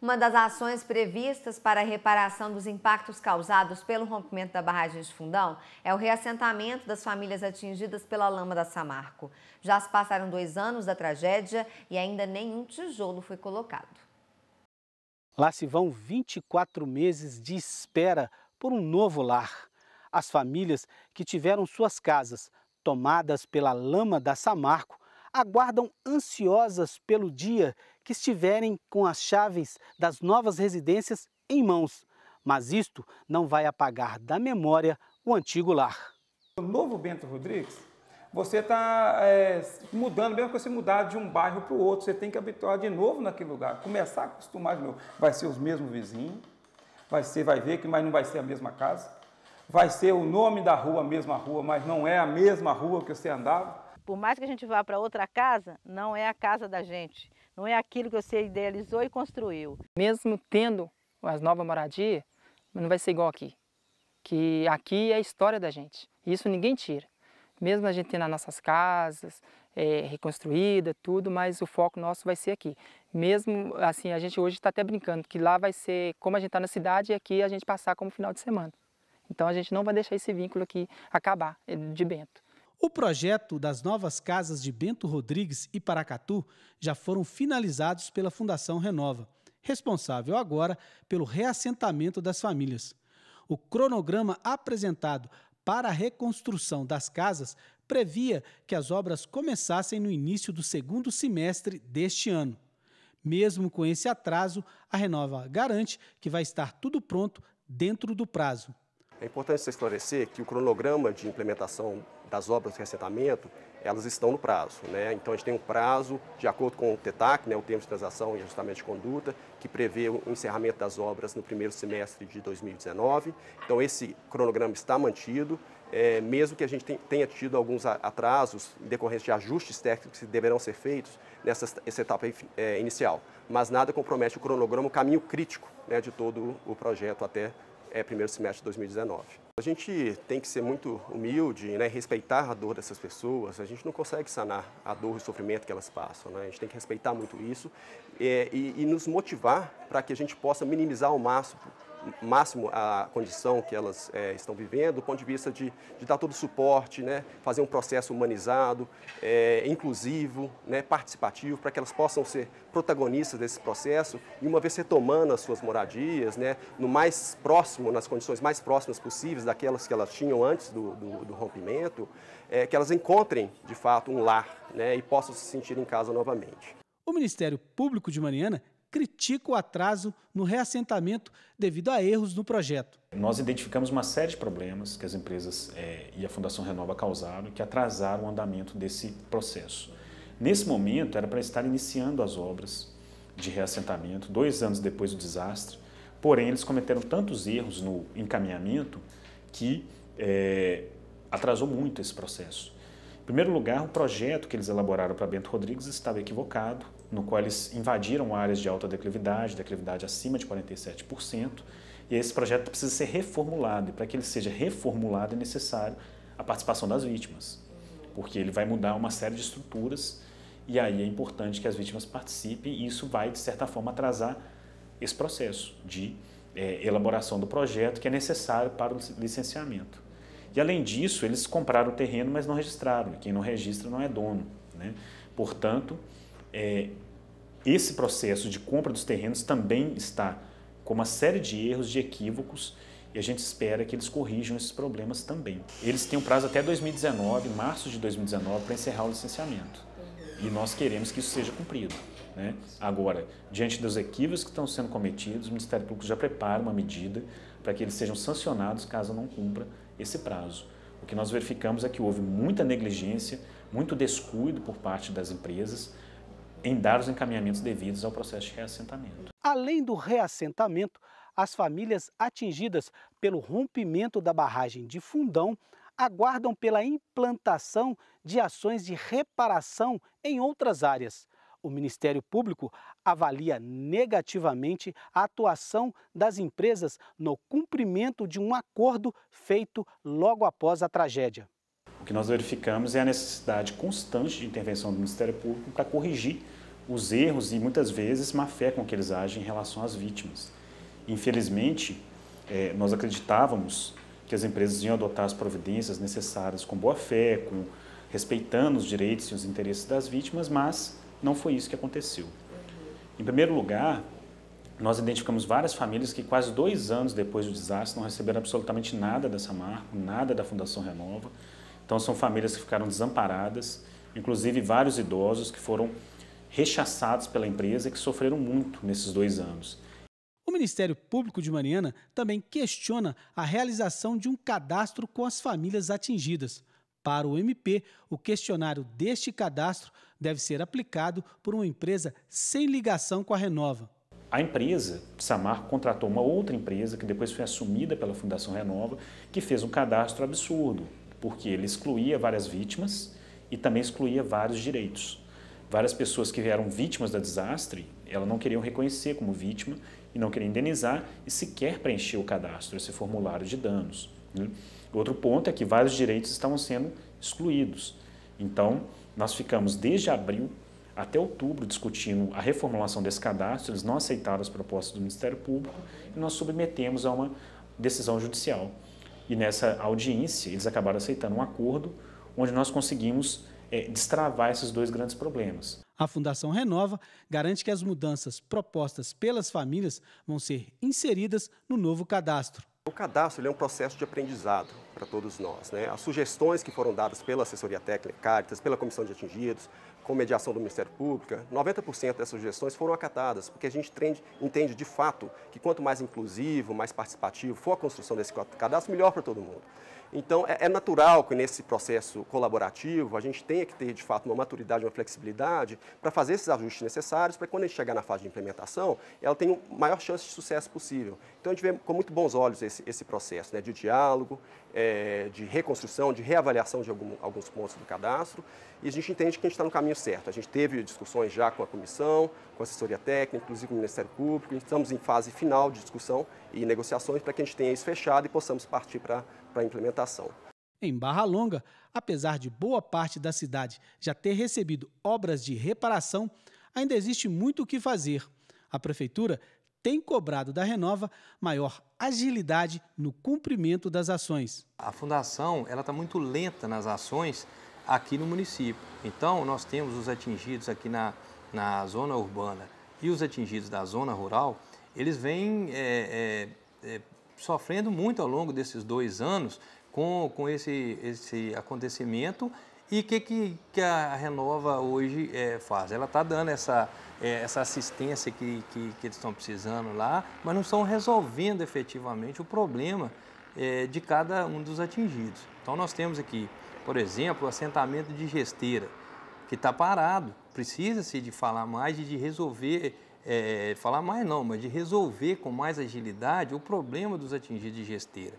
uma das ações previstas para a reparação dos impactos causados pelo rompimento da barragem de Fundão é o reassentamento das famílias atingidas pela lama da Samarco. Já se passaram dois anos da tragédia e ainda nenhum tijolo foi colocado. Lá se vão 24 meses de espera por um novo lar. As famílias que tiveram suas casas tomadas pela lama da Samarco aguardam ansiosas pelo dia que estiverem com as chaves das novas residências em mãos. Mas isto não vai apagar da memória o antigo lar. O novo Bento Rodrigues, você está é, mudando, mesmo que você mudar de um bairro para o outro, você tem que habituar de novo naquele lugar, começar a acostumar de novo. Vai ser os mesmos vizinhos, vai ser, vai ver que mas não vai ser a mesma casa, vai ser o nome da rua, a mesma rua, mas não é a mesma rua que você andava por mais que a gente vá para outra casa, não é a casa da gente, não é aquilo que você idealizou e construiu. Mesmo tendo as novas moradias, não vai ser igual aqui. Que aqui é a história da gente, isso ninguém tira. Mesmo a gente tendo as nossas casas é, reconstruída, tudo, mas o foco nosso vai ser aqui. Mesmo assim, a gente hoje está até brincando que lá vai ser como a gente está na cidade e aqui a gente passar como final de semana. Então a gente não vai deixar esse vínculo aqui acabar é, de Bento. O projeto das novas casas de Bento Rodrigues e Paracatu já foram finalizados pela Fundação Renova, responsável agora pelo reassentamento das famílias. O cronograma apresentado para a reconstrução das casas previa que as obras começassem no início do segundo semestre deste ano. Mesmo com esse atraso, a Renova garante que vai estar tudo pronto dentro do prazo. É importante você esclarecer que o cronograma de implementação das obras de assentamento elas estão no prazo. Né? Então, a gente tem um prazo, de acordo com o TETAC, né, o Termo de Transação e Ajustamento de Conduta, que prevê o encerramento das obras no primeiro semestre de 2019. Então, esse cronograma está mantido, é, mesmo que a gente tenha tido alguns atrasos decorrentes de ajustes técnicos que deverão ser feitos nessa essa etapa é, inicial. Mas nada compromete o cronograma, o caminho crítico né, de todo o projeto até é, primeiro semestre de 2019. A gente tem que ser muito humilde, né, respeitar a dor dessas pessoas. A gente não consegue sanar a dor e o sofrimento que elas passam. Né? A gente tem que respeitar muito isso é, e, e nos motivar para que a gente possa minimizar ao máximo máximo a condição que elas é, estão vivendo, do ponto de vista de, de, dar todo o suporte, né, fazer um processo humanizado, é, inclusivo, né, participativo, para que elas possam ser protagonistas desse processo e uma vez retomando as suas moradias, né, no mais próximo, nas condições mais próximas possíveis daquelas que elas tinham antes do, do, do rompimento, é, que elas encontrem, de fato, um lar né, e possam se sentir em casa novamente. O Ministério Público de Mariana critica o atraso no reassentamento devido a erros no projeto. Nós identificamos uma série de problemas que as empresas é, e a Fundação Renova causaram que atrasaram o andamento desse processo. Nesse momento, era para estar iniciando as obras de reassentamento, dois anos depois do desastre, porém, eles cometeram tantos erros no encaminhamento que é, atrasou muito esse processo. Em primeiro lugar, o projeto que eles elaboraram para Bento Rodrigues estava equivocado, no qual eles invadiram áreas de alta declividade, declividade acima de 47%, e esse projeto precisa ser reformulado, e para que ele seja reformulado é necessário a participação das vítimas, porque ele vai mudar uma série de estruturas, e aí é importante que as vítimas participem, e isso vai, de certa forma, atrasar esse processo de é, elaboração do projeto que é necessário para o licenciamento. E além disso, eles compraram o terreno, mas não registraram. Quem não registra não é dono. Né? Portanto, é, esse processo de compra dos terrenos também está com uma série de erros, de equívocos, e a gente espera que eles corrijam esses problemas também. Eles têm um prazo até 2019, março de 2019, para encerrar o licenciamento. E nós queremos que isso seja cumprido. Né? Agora, diante dos equívocos que estão sendo cometidos, o Ministério Público já prepara uma medida para que eles sejam sancionados caso não cumpra esse prazo. O que nós verificamos é que houve muita negligência, muito descuido por parte das empresas, em dar os encaminhamentos devidos ao processo de reassentamento. Além do reassentamento, as famílias atingidas pelo rompimento da barragem de Fundão aguardam pela implantação de ações de reparação em outras áreas. O Ministério Público avalia negativamente a atuação das empresas no cumprimento de um acordo feito logo após a tragédia. O que nós verificamos é a necessidade constante de intervenção do Ministério Público para corrigir os erros e muitas vezes má fé com que eles agem em relação às vítimas. Infelizmente, é, nós acreditávamos que as empresas iam adotar as providências necessárias com boa fé, com respeitando os direitos e os interesses das vítimas, mas não foi isso que aconteceu. Em primeiro lugar, nós identificamos várias famílias que quase dois anos depois do desastre não receberam absolutamente nada da Samarco, nada da Fundação Renova, então, são famílias que ficaram desamparadas, inclusive vários idosos que foram rechaçados pela empresa e que sofreram muito nesses dois anos. O Ministério Público de Mariana também questiona a realização de um cadastro com as famílias atingidas. Para o MP, o questionário deste cadastro deve ser aplicado por uma empresa sem ligação com a Renova. A empresa, Samarco, contratou uma outra empresa que depois foi assumida pela Fundação Renova, que fez um cadastro absurdo porque ele excluía várias vítimas e também excluía vários direitos. Várias pessoas que vieram vítimas do desastre, elas não queriam reconhecer como vítima e não queriam indenizar e sequer preencher o cadastro, esse formulário de danos. Né? Outro ponto é que vários direitos estavam sendo excluídos. Então, nós ficamos desde abril até outubro discutindo a reformulação desse cadastro, eles não aceitaram as propostas do Ministério Público e nós submetemos a uma decisão judicial. E nessa audiência, eles acabaram aceitando um acordo onde nós conseguimos é, destravar esses dois grandes problemas. A Fundação Renova garante que as mudanças propostas pelas famílias vão ser inseridas no novo cadastro. O cadastro é um processo de aprendizado para todos nós. Né? As sugestões que foram dadas pela assessoria técnica cartas pela comissão de atingidos, com mediação do Ministério Público, 90% dessas sugestões foram acatadas, porque a gente entende, entende de fato que quanto mais inclusivo, mais participativo for a construção desse cadastro, melhor para todo mundo. Então, é, é, natural que nesse processo colaborativo a gente tenha que ter, de fato, uma maturidade, uma flexibilidade para fazer esses ajustes necessários para que quando a gente chegar na fase de implementação, ela tenha o maior chance de sucesso possível. Então, a gente vê com muito bons olhos esse, esse processo né, de diálogo, é, de reconstrução, de reavaliação de algum, alguns pontos do cadastro e a gente entende que a gente está no caminho certo. A gente teve discussões já com a comissão, com a assessoria técnica, inclusive com o Ministério Público. Estamos em fase final de discussão e negociações para que a gente tenha isso fechado e possamos partir para a implementação. Em Barra Longa, apesar de boa parte da cidade já ter recebido obras de reparação, ainda existe muito o que fazer. A prefeitura tem cobrado da Renova maior agilidade no cumprimento das ações. A fundação ela está muito lenta nas ações aqui no município. Então, nós temos os atingidos aqui na, na zona urbana e os atingidos da zona rural, eles vêm é, é, é, sofrendo muito ao longo desses dois anos com, com esse, esse acontecimento. E o que, que, que, a Renova hoje é, faz? Ela está dando essa, é, essa assistência que, que, que eles estão precisando lá, mas não estão resolvendo efetivamente o problema é, de cada um dos atingidos. Então, nós temos aqui por exemplo, o assentamento de gesteira, que está parado. Precisa-se de falar mais e de resolver, é, falar mais não, mas de resolver com mais agilidade o problema dos atingidos de gesteira.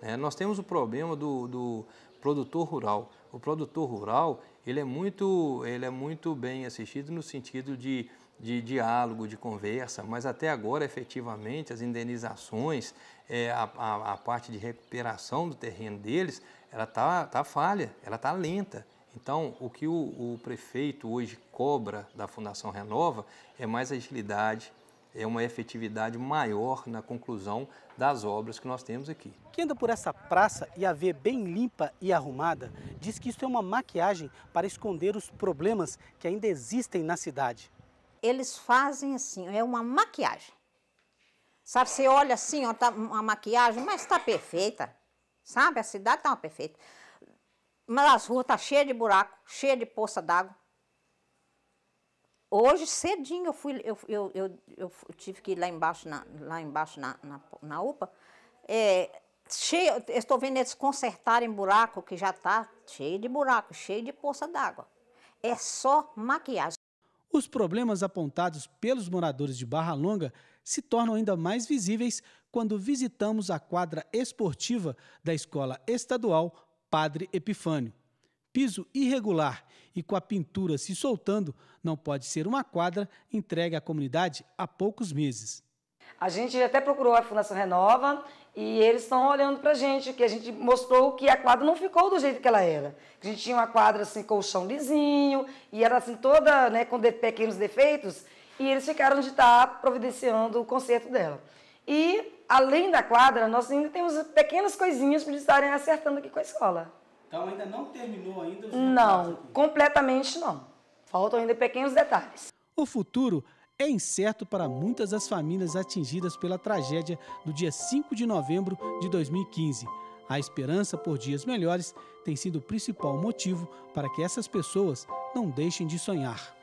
É, nós temos o problema do, do produtor rural. O produtor rural ele é muito, ele é muito bem assistido no sentido de, de diálogo, de conversa, mas até agora, efetivamente, as indenizações, é, a, a, a, parte de recuperação do terreno deles ela está tá falha, ela está lenta. Então, o que o, o, prefeito hoje cobra da Fundação Renova é mais agilidade, é uma efetividade maior na conclusão das obras que nós temos aqui. Quem anda por essa praça e a vê bem limpa e arrumada, diz que isso é uma maquiagem para esconder os problemas que ainda existem na cidade. Eles fazem assim, é uma maquiagem. Sabe, você olha assim, ó, tá uma maquiagem, mas está perfeita sabe? A cidade está uma perfeita. Mas as ruas tá cheia de buraco, cheia de poça d'água. Hoje, cedinho, eu, fui, eu, eu, eu, eu, tive que ir lá embaixo na, lá embaixo na, na, na UPA. É, cheio, estou vendo eles consertarem buraco que já está cheio de buraco, cheio de poça d'água. É só maquiagem. Os problemas apontados pelos moradores de Barra Longa se tornam ainda mais visíveis quando visitamos a quadra esportiva da Escola Estadual Padre Epifânio. Piso irregular e com a pintura se soltando, não pode ser uma quadra entregue à comunidade há poucos meses. A gente até procurou a Fundação Renova e eles estão olhando para a gente, que a gente mostrou que a quadra não ficou do jeito que ela era. A gente tinha uma quadra assim, colchão lisinho, e era assim toda, né, com pequenos defeitos, e eles ficaram de estar providenciando o concerto dela. E, além da quadra, nós ainda temos pequenas coisinhas para eles estarem acertando aqui com a escola. Então ainda não terminou ainda os Não, completamente não. Faltam ainda pequenos detalhes. O futuro é incerto para muitas das famílias atingidas pela tragédia do dia 5 de novembro de 2015. A esperança por dias melhores tem sido o principal motivo para que essas pessoas não deixem de sonhar.